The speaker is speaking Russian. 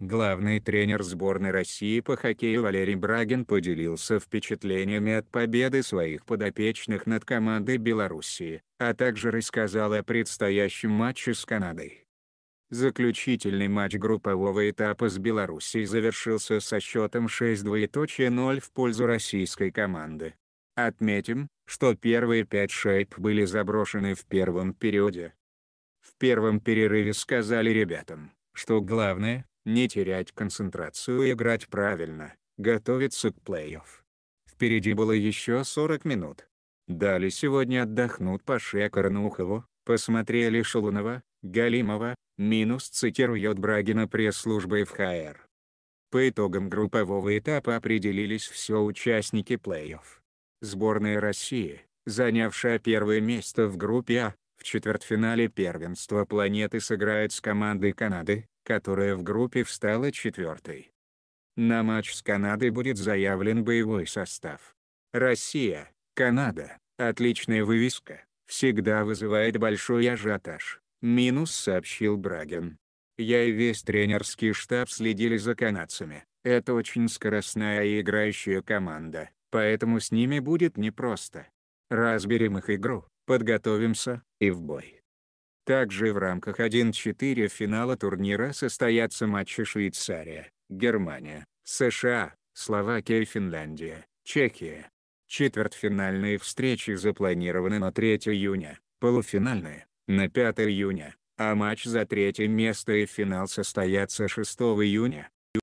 Главный тренер сборной России по хоккею Валерий Брагин поделился впечатлениями от победы своих подопечных над командой Белоруссии, а также рассказал о предстоящем матче с Канадой. Заключительный матч группового этапа с Белоруссией завершился со счетом 6-0 в пользу российской команды. Отметим, что первые пять шайб были заброшены в первом периоде. В первом перерыве сказали ребятам, что главное, не терять концентрацию и играть правильно, готовиться к плей-офф. Впереди было еще 40 минут. Дали сегодня отдохнут Паше Корнухову, посмотрели Шалунова, Галимова, минус цитирует Брагина пресс-службы ФХР. По итогам группового этапа определились все участники плей-офф. Сборная России, занявшая первое место в группе А, четвертьфинале первенства планеты сыграет с командой Канады, которая в группе встала четвертой. На матч с Канадой будет заявлен боевой состав. Россия, Канада, отличная вывеска, всегда вызывает большой ажиотаж, минус сообщил Брагин. Я и весь тренерский штаб следили за канадцами, это очень скоростная и играющая команда, поэтому с ними будет непросто. Разберем их игру, подготовимся и в бой. Также в рамках 1-4 финала турнира состоятся матчи Швейцария, Германия, США, Словакия и Финляндия, Чехия. Четвертьфинальные встречи запланированы на 3 июня, полуфинальные — на 5 июня, а матч за третье место и финал состоятся 6 июня.